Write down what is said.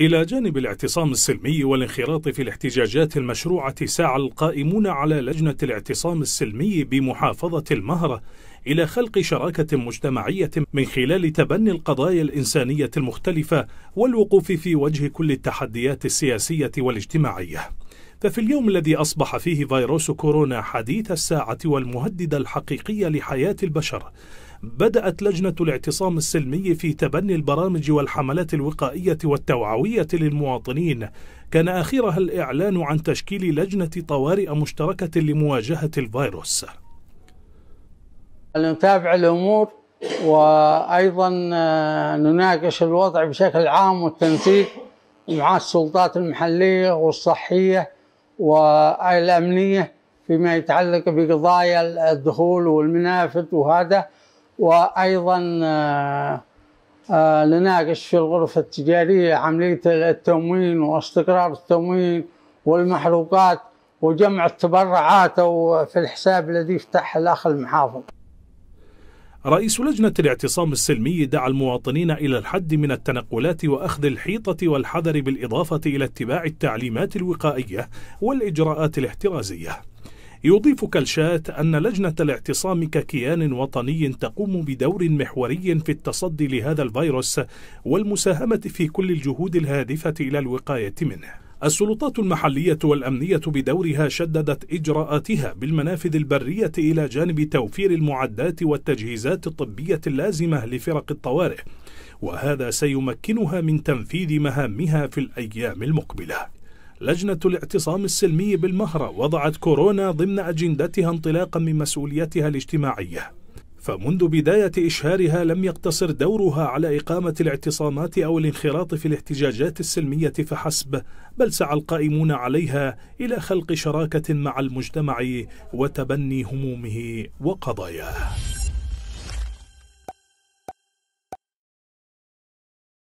إلى جانب الاعتصام السلمي والانخراط في الاحتجاجات المشروعة سعى القائمون على لجنة الاعتصام السلمي بمحافظة المهرة إلى خلق شراكة مجتمعية من خلال تبني القضايا الإنسانية المختلفة والوقوف في وجه كل التحديات السياسية والاجتماعية. ففي اليوم الذي أصبح فيه فيروس كورونا حديث الساعة والمهدد الحقيقي لحياة البشر بدأت لجنة الاعتصام السلمي في تبني البرامج والحملات الوقائية والتوعوية للمواطنين كان آخرها الإعلان عن تشكيل لجنة طوارئ مشتركة لمواجهة الفيروس نتابع الأمور وأيضا آه، نناقش الوضع بشكل عام والتنسيق مع السلطات المحلية والصحية والأمنية فيما يتعلق بقضايا الدخول والمنافذ وهذا وايضا آه، آه، نناقش في الغرفه التجاريه عمليه التموين واستقرار التموين والمحروقات وجمع التبرعات او في الحساب الذي يفتح الاخ المحافظ. رئيس لجنة الاعتصام السلمي دعا المواطنين إلى الحد من التنقلات وأخذ الحيطة والحذر بالإضافة إلى اتباع التعليمات الوقائية والإجراءات الاحترازية يضيف كالشات أن لجنة الاعتصام ككيان وطني تقوم بدور محوري في التصدي لهذا الفيروس والمساهمة في كل الجهود الهادفة إلى الوقاية منه السلطات المحلية والأمنية بدورها شددت إجراءاتها بالمنافذ البرية إلى جانب توفير المعدات والتجهيزات الطبية اللازمة لفرق الطوارئ، وهذا سيمكنها من تنفيذ مهامها في الأيام المقبلة. لجنة الاعتصام السلمي بالمهرة وضعت كورونا ضمن أجندتها انطلاقا من مسؤوليتها الاجتماعية فمنذ بداية إشهارها لم يقتصر دورها على إقامة الاعتصامات أو الانخراط في الاحتجاجات السلمية فحسب بل سعى القائمون عليها إلى خلق شراكة مع المجتمع وتبني همومه وقضاياه